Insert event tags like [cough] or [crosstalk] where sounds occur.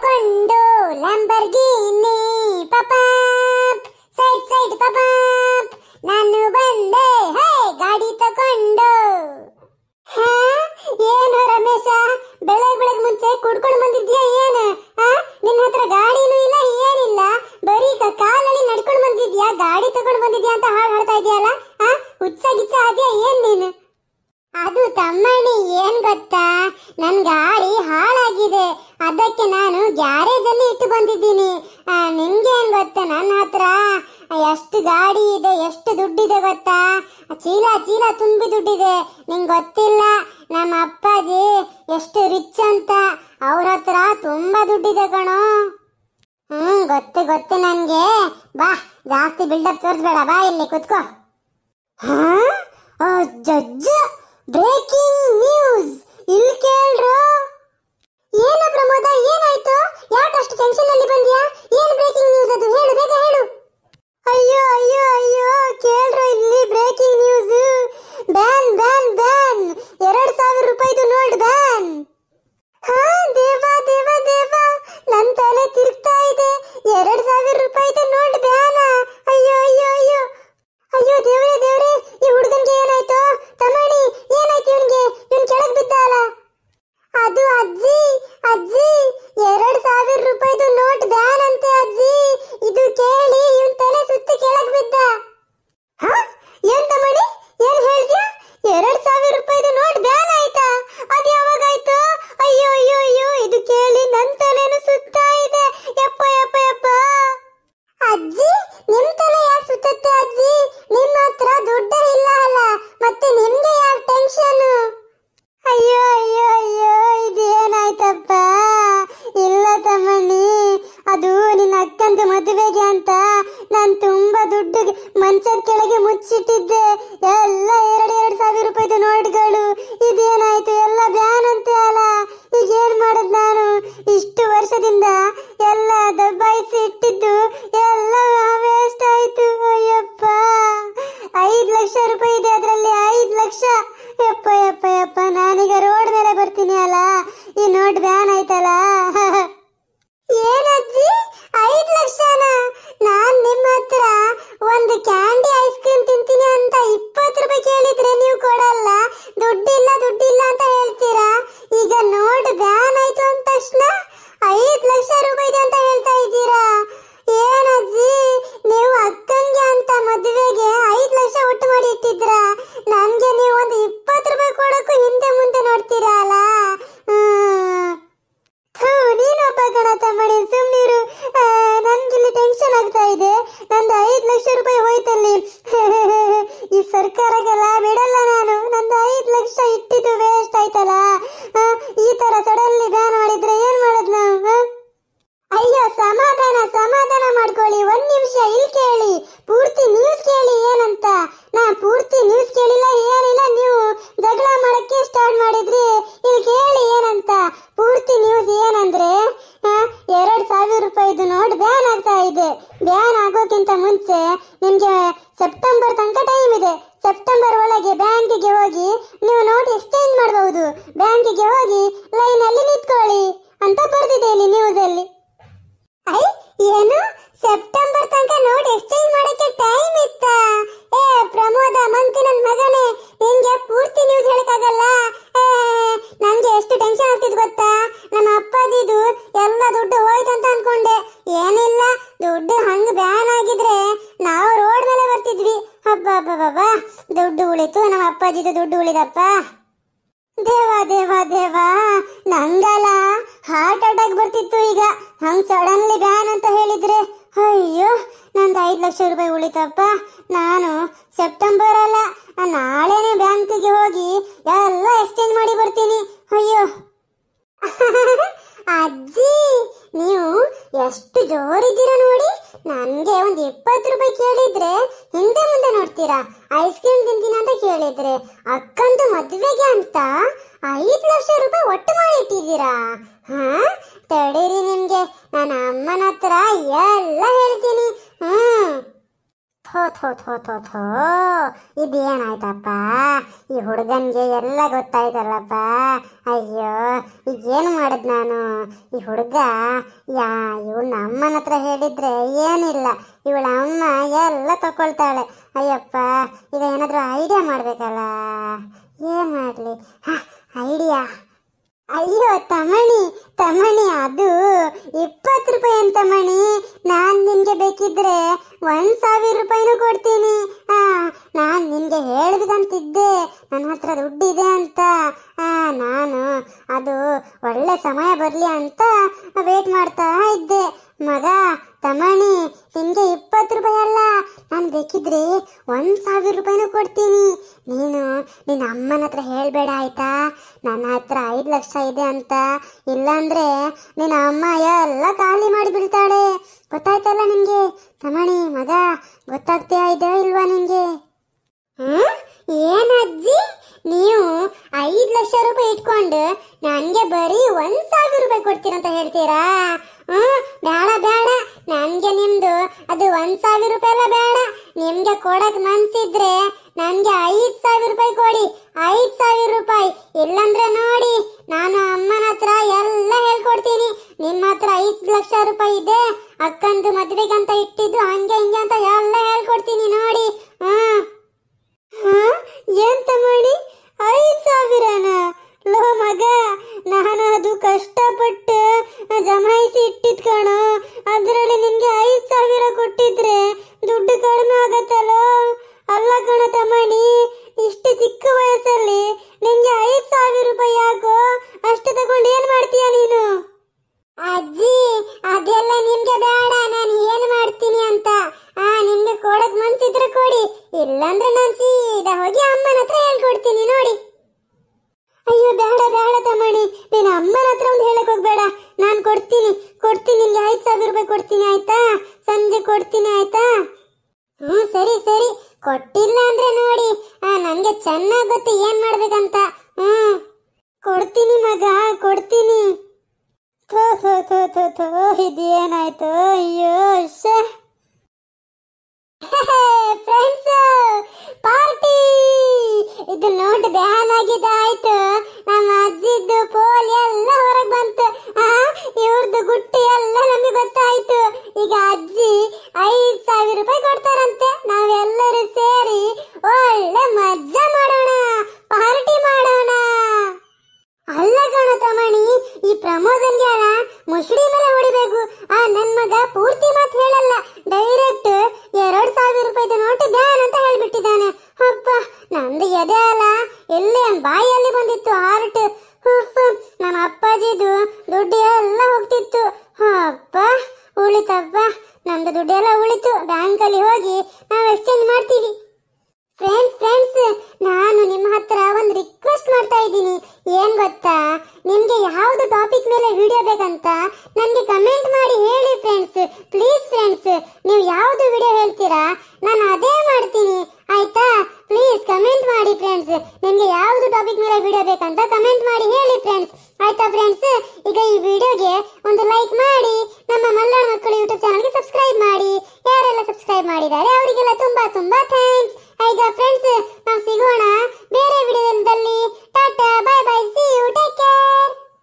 ಓಡಿಕೊಂಡು Lamborghini ಪಪಾಪ್ side side ಪಪಾಪ್ ನಾನು ಬಂದೆ ಹೇ ಗಾಡಿ ತಕೊಂಡು ಹಾ ಏನು ರಮೇಶ ಬೆಳೆ ಬೆಳೆ ಮುಂಚೆ ಕುಡ್ಕೊಂಡು ಬಿಟ್ಟು ಬಂದಿದ್ದೀನಿ ನಿಮ್ಗೆ ಏನ್ ಗೊತ್ತಾ ನನ್ನ ಹತ್ರ ಎಷ್ಟು ಗಾಡಿ ಇದೆ ಎಷ್ಟು ದುಡ್ಡಿದೆ ಗೊತ್ತಾ ಚೀಲ ಚೀಲ ತುಂಬಿ ದುಡ್ಡಿದೆ ನಿಂಗೆ ಗೊತ್ತಿಲ್ಲ ನಮ್ಮ ಅಪ್ಪಾಜಿ ಎಷ್ಟು ರಿಚ್ ಅಂತ ಅವ್ರ ಹತ್ರ ತುಂಬಾ ದುಡ್ಡಿದೆ ಕಣು ಹ್ಮ್ ಗೊತ್ತು ಗೊತ್ತು ನನ್ಗೆ ಬಾ ಜಾಸ್ತಿ ಬಿಲ್ಡಪ್ ತೋರಿಸ್ಬೇಡ ಬಾ ಇಲ್ಲಿ ಕುತ್ಕೋ ಜಡ್ಜ್ ಬ್ರೇಕಿಂಗ್ ನ್ಯೂಸ್ ಇಲ್ಲಿ ಕೇಳ್ರು ಏನು ಪ್ರಮೋದ ಏನಾಯ್ತು ಯಾಕಷ್ಟು ಟೆನ್ಷನ್ ಅಲ್ಲಿ ಬಂದ್ಯಾ ಏನು ಬ್ರೇಕಿಂಗ್ ನ್ಯೂಸ್ ಅದು ಹೇಳು ಬೇಗ ಬೇಡ ತಮ್ಮಣಿ ಸುಮ್ಮನಿರು ನನಗಿಲ್ಲಿ ಟೆನ್ಷನ್ ಆಗ್ತಾ ಇದೆ ನಂದು ಐದು ಲಕ್ಷ ರೂಪಾಯಿ ಹೋಯ್ತಲ್ಲಿ [laughs] ಈ ಸರ್ಕಾರಗೆಲ್ಲ ಬಿಡಲ್ಲ ನಾನು ನಂದು ಐದು ಲಕ್ಷ ಇಟ್ಟಿದ್ದು ವೇಸ್ಟ್ ಆಯ್ತಲ್ಲ ಈ ತರ ಸಡನ್ಲಿ ಬ್ಯಾನ್ ಮಾಡಿದ್ರೆ ಏನ್ ಮಾಡದ್ ನಾವು ಅಯ್ಯೋ ಸಮಾಧಾನ ಸಮಾಧಾನ ಮಾಡ್ಕೊಳ್ಳಿ ಒಂದ್ ನಿಮಿಷ ಇಲ್ಲಿ ಕೇಳಿ ಪೂರ್ತಿ ನ್ಯೂಸ್ ಕೇಳಿ ಏನಂತ ನಾ ಪೂರ್ತಿ ನ್ಯೂಸ್ ಕೇಳಿಲ್ಲ ನೋಡ್ ಬ್ಯಾನ್ ಆಗ್ತಾ ಇದೆ ಬ್ಯಾನ್ ಆಗೋಕ್ಕಿಂತ ಮುಂಚೆ ನಿಮಗೆ ಸೆಪ್ಟೆಂಬರ್ ತನಕ ಟೈಮ್ ಇದೆ ಸೆಪ್ಟೆಂಬರ್ ಒಳಗೆ ಬ್ಯಾಂಕಿಗೆ ಹೋಗಿ ನೀವು ನೋಟ್ ಎಕ್ಸ್ಚೇಂಜ್ ಮಾಡಬಹುದು ಬ್ಯಾಂಕಿಗೆ ಹೋಗಿ ಲೈನ್ ಅಲ್ಲಿ ನಿಂತ್ಕೊಳ್ಳಿ ಅಂತ ಬರ್ತಿದೆ ಇಲ್ಲಿ ನ್ಯೂಸ್ ಅಲ್ಲಿ ಏನು ಸೆಪ್ಟೆಂಬರ್ ದುಡ್ಡು ಉಳಿತು ನಮ್ಮ ಅಪ್ಪಾಜಿದು ದುಡ್ಡು ಉಳಿದಪ್ಪ ದೇವ ದೇವ ದೇವ ನಂಗಲ್ಲ ಹಾರ್ಟ್ ಅಟ್ಯಾಕ್ ಬರ್ತಿತ್ತು ಈಗ ಹಂಗ್ ಸಡನ್ಲಿ ಬ್ಯಾನ್ ಅಂತ ಹೇಳಿದ್ರೆ ಅಯ್ಯೋ ನಂದು ಐದು ಲಕ್ಷ ರೂಪಾಯಿ ಉಳಿತಪ್ಪ ನಾನು ಸೆಪ್ಟೆಂಬರ್ ಅಲ್ಲ ನಾಳೆನೇ ಬ್ಯಾಂಕಿಗೆ ಹೋಗಿ ಎಲ್ಲ ಎಕ್ಸ್ಚೇಂಜ್ ಮಾಡಿ ಬರ್ತೀನಿ ಅಯ್ಯೋ [laughs] ಅಜ್ಜಿ ನೀವು ಎಷ್ಟು ಜೋರಿದ್ದೀರ ನೋಡಿ ನನಗೆ ಒಂದು ಇಪ್ಪತ್ತು ರೂಪಾಯಿ ಕೇಳಿದ್ರೆ ಹಿಂದೆ ಮುಂದೆ ನೋಡ್ತೀರಾ ಐಸ್ ಕ್ರೀಮ್ ತಿಂತೀನಿ ಅಂತ ಕೇಳಿದ್ರೆ ಅಕ್ಕಂದು ಮದುವೆಗೆ ಅಂತ ಐದು ಲಕ್ಷ ರೂಪಾಯಿ ಒಟ್ಟು ಮಾಡಿಟ್ಟಿದ್ದೀರಾ ಹಾಂ ಹಾ ತಡೀರಿ ನಿಮ್ಗೆ ನನ್ನ ಅಮ್ಮನ ಹತ್ರ ಎಲ್ಲ ಹೇಳ್ತೀನಿ ಹ್ಮ್ ಥೋ ಥೋ ಥೋ ಥೋ ಥೋ ಇದೇನಾಯ್ತಪ್ಪ ಈ ಹುಡುಗನಿಗೆ ಎಲ್ಲ ಗೊತ್ತಾಯ್ತಲ್ಲಪ್ಪ ಅಯ್ಯೋ ಈಗೇನು ಮಾಡಿದ್ ನಾನು ಈ ಹುಡುಗ ಯಾ ಇವಳ ಅಮ್ಮನ ಹತ್ರ ಹೇಳಿದ್ರೆ ಏನಿಲ್ಲ ಇವಳ ಅಮ್ಮ ಎಲ್ಲ ತಕೊಳ್ತಾಳೆ ಅಯ್ಯಪ್ಪ ಈಗ ಏನಾದರೂ ಐಡಿಯಾ ಮಾಡಬೇಕಲ್ಲ ಏನು ಮಾಡಲಿ ಹಾ ಐಡಿಯಾ ಅಯ್ಯೋ ತಮಣಿ ತಮಣಿ ಅದು ಇಪ್ಪತ್ತು ರೂಪಾಯಿ ಅಂತ ಮಣಿ ನಾನು ನಿಮಗೆ ಬೇಕಿದ್ರೆ ಒಂದು ಸಾವಿರ ರೂಪಾಯಿನೂ ಕೊಡ್ತೀನಿ ನಾನು ನಿಮಗೆ ಹೇಳಿದಂತಿದ್ದೆ ನನ್ನ ಹತ್ರ ದುಡ್ಡಿದೆ ಅಂತ ನಾನು ಅದು ಒಳ್ಳೆ ಸಮಯ ಬರಲಿ ಅಂತ ವೇಟ್ ಮಾಡ್ತಾ ಇದ್ದೆ ಮಗ ತಮಣಿ ನಿಮಗೆ ಇಪ್ಪತ್ತು ರೂಪಾಯಿ ಅಲ್ಲ ನಾನು ಬೇಕಿದ್ರೆ ಒಂದು ಸಾವಿರ ರೂಪಾಯಿನೂ ಕೊಡ್ತೀನಿ ನೀನು ನಿನ್ನ ಅಮ್ಮನ ಹತ್ರ ಹೇಳಬೇಡ ಆಯಿತಾ ನನ್ನ ಹತ್ರ ಐದು ಲಕ್ಷ ಇದೆ ಅಂತ ಇಲ್ಲಾಂದರೆ ನಿನ್ನ ಅಮ್ಮ ಎಲ್ಲ ಖಾಲಿ ಮಾಡಿಬಿಡ್ತಾಳೆ ಗೊತ್ತಾಯ್ತಲ್ಲ ನಿಮಗೆ ತಮಣಿ ಮಗ ಗೊತ್ತಾಗ್ತಾ ಇದೆಯೋ ಇಲ್ವಾ ನಿಮಗೆ ಹಾಂ ಏನಜ್ಜಿ ನೀವು ಐದು ಲಕ್ಷ ರೂಪಾಯಿ ಇಟ್ಕೊಂಡು ನನಗೆ ಬರೀ ಒಂದು ಸಾವಿರ ರೂಪಾಯಿ ಕೊಡ್ತೀರಂತ ಹೇಳ್ತೀರಾ ಹ್ಞೂ ಬೇಡ ಬೇಡ ನನಗೆ ನಿಮ್ಮದು ಅದು ಒಂದು ಸಾವಿರ ರೂಪಾಯಿ ಎಲ್ಲ ಬೇಡ ನಿಮಗೆ ಕೊಡಕ್ಕೆ ಮನಸ್ಸಿದ್ರೆ ನನಗೆ ಐದು ಸಾವಿರ ರೂಪಾಯಿ ಕೊಡಿ ಐದು ಸಾವಿರ ರೂಪಾಯಿ ಇಲ್ಲಂದ್ರೆ ನೋಡಿ ನಾನು ಅಮ್ಮನ ಹತ್ರ ಎಲ್ಲ ಹೇಳ್ಕೊಡ್ತೀನಿ ನಿಮ್ಮ ಹತ್ರ ಐದು ಲಕ್ಷ ರೂಪಾಯಿ ಇದೆ ಅಕ್ಕಂದು ಮದುವೆಗಂತ ಇಟ್ಟಿದ್ದು ಹಂಗೆ ಹಿಂಗೆ ಅಂತ ಎಲ್ಲ ಹೇಳ್ಕೊಡ್ತೀನಿ ನೋಡಿ ಹ್ಞೂ ಎಂತ ಮಾಡಿ ಐದು ಸಾವಿರನ ಲೋ ಮಗ ನಾನು ಅದು ಕಷ್ಟಪಟ್ಟು ಜಮಾಯಿಸಿ ಇಟ್ಟಿದ್ ಕಣ ಅದರಲ್ಲಿ ನಿಮ್ಗೆ ಐದು ಸಾವಿರ ಇಲ್ಲಾಂದ್ರೆ ನಾನು ಸೀದಾ ಹೋಗಿ ಅಮ್ಮನ ಹತ್ರ ಹೇಳ್ಕೊಡ್ತೀನಿ ನೋಡಿ ಅಯ್ಯೋ ಬೇಡ ಬೇಡ ತಮ್ಮಣಿ ನೀನು ಅಮ್ಮನ ಹತ್ರ ಒಂದು ಹೇಳಕ್ ಹೋಗ್ಬೇಡ ನಾನು ಕೊಡ್ತೀನಿ ಕೊಡ್ತೀನಿ ನಿಮಗೆ ಐದು ಸಾವಿರ ರೂಪಾಯಿ ಕೊಡ್ತೀನಿ ಆಯ್ತಾ ಸಂಜೆ ಕೊಡ್ತೀನಿ ಆಯ್ತಾ ಹ್ಞೂ ಸರಿ ಸರಿ ಕೊಟ್ಟಿಲ್ಲ ಅಂದ್ರೆ ನೋಡಿ ನನಗೆ ಚೆನ್ನಾಗಿ ಗೊತ್ತು ಏನು ಮಾಡ್ಬೇಕಂತ ಹ್ಞೂ ಕೊಡ್ತೀನಿ ಮಗ ಕೊಡ್ತೀನಿ ಥೋ ಥೋ ಥೋ ಥೋ ಥೋ ಇದೇನಾಯ್ತು ಅಯ್ಯೋ ಶ ಪಾರ್ಟಿ [laughs] ಇದು ನೋಡಿ ಬ್ಯಾನ್ ಆಗಿದಾಯ್ತು ನಮ್ಮ ಅಜ್ಜಿದ್ದು ಪೋಲ್ ಎಲ್ಲ ಹೊರಗೆ ಬಂತು ಆ ಇವ್ರದ್ದು ಗುಟ್ಟಿ ಎಲ್ಲ ನಮಗೆ ಗೊತ್ತಾಯ್ತು ಈಗ ಅಜ್ಜಿ ಐದು ಸಾವಿರ ರೂಪಾಯಿ ಕೊಡ್ತಾರಂತೆ ನಾವೆಲ್ಲರೂ ಸೇರಿ ಒಳ್ಳೆ ಮಜಾ ಮಾಡೋಣ ಪಾರ್ಟಿ ಮಾಡೋಣ ಅಲ್ಲ ಕಣ ತಮಣಿ ಈ ಪ್ರಮೋದನ್ಗೆ ಮುಸುಡಿ ಮೇಲೆ ಹೊಡಿಬೇಕು ಆ ನನ್ ಮಗ ಪೂರ್ತಿ ಎದೆ ಅಲ್ಲ ಎಲ್ಲಿ ಬಾಯಲ್ಲಿ ಬಂದಿತ್ತು ಹಾರ್ಟ್ ನಮ್ಮ ಅಪ್ಪಾಜಿದು ದುಡ್ಡು ಎಲ್ಲ ಹೋಗ್ತಿತ್ತು ಅಪ್ಪ ಉಳಿತಪ್ಪ ನಮ್ದು ದುಡ್ಡೆಲ್ಲ ಉಳಿತು ಬ್ಯಾಂಕಲ್ಲಿ ಹೋಗಿ ನಾವು ಎಕ್ಸ್ಚೇಂಜ್ ಮಾಡ್ತೀವಿ ಫ್ರೆಂಡ್ಸ್ ಫ್ರೆಂಡ್ಸ್ ನಾನು ನಿಮ್ಮ ಹತ್ರ ಒಂದು ರಿಕ್ವೆಸ್ಟ್ ಮಾಡ್ತಾ ಇದ್ದೀನಿ ಏನ್ ಗೊತ್ತಾ ನಿಮ್ಗೆ ಯಾವ್ದು ಟಾಪಿಕ್ ಮೇಲೆ ವಿಡಿಯೋ ಬೇಕಂತ ನನ್ಗೆ ಕಮೆಂಟ್ ಮಾಡಿ ಹೇಳಿ ಫ್ರೆಂಡ್ಸ್ ಪ್ಲೀಸ್ ಫ್ರೆಂಡ್ಸ್ ನೀವು ಯಾವ್ದು ವಿಡಿಯೋ ಹೇಳ್ತೀರಾ ನಾನು ಅದೇ ಮಾಡ್ತೀನಿ ಆಯ್ತಾ ಪ್ಲೀಸ್ ಕಮೆಂಟ್ ಮಾಡಿ ಫ್ರೆಂಡ್ಸ್ ನಿಮಗೆ ಯಾವುದು ಟಾಪಿಕ್ ಮೇಲೆ ವಿಡಿಯೋ ಬೇಕಂತ ಕಮೆಂಟ್ ಮಾಡಿ ಹೇಳಿ ಫ್ರೆಂಡ್ಸ್ ಆಯ್ತಾ ಫ್ರೆಂಡ್ಸ್ ಈಗ ಈ ವಿಡಿಯೋಗೆ ಒಂದು ಲೈಕ್ ಮಾಡಿ ನಮ್ಮ ಮಲ್ಲಾಳ ಮಕ್ಕಳು ಯೂಟ್ಯೂಬ್ ಚಾನಲ್ಗೆ ಸಬ್ಸ್ಕ್ರೈಬ್ ಮಾಡಿ ಯಾರೆಲ್ಲ ಸಬ್ಸ್ಕ್ರೈಬ್ ಮಾಡಿದ್ದಾರೆ ಅವರಿಗೆಲ್ಲ ತುಂಬಾ ತುಂಬಾ ಥ್ಯಾಂಕ್ಸ್ ಆಯ್ತಾ ಫ್ರೆಂಡ್ಸ್ ನಾವು ಸಿಗೋಣ ಬೇರೆ ವಿಡಿಯೋದಲ್ಲಿ ಟಾಟಾ bye bye see you take care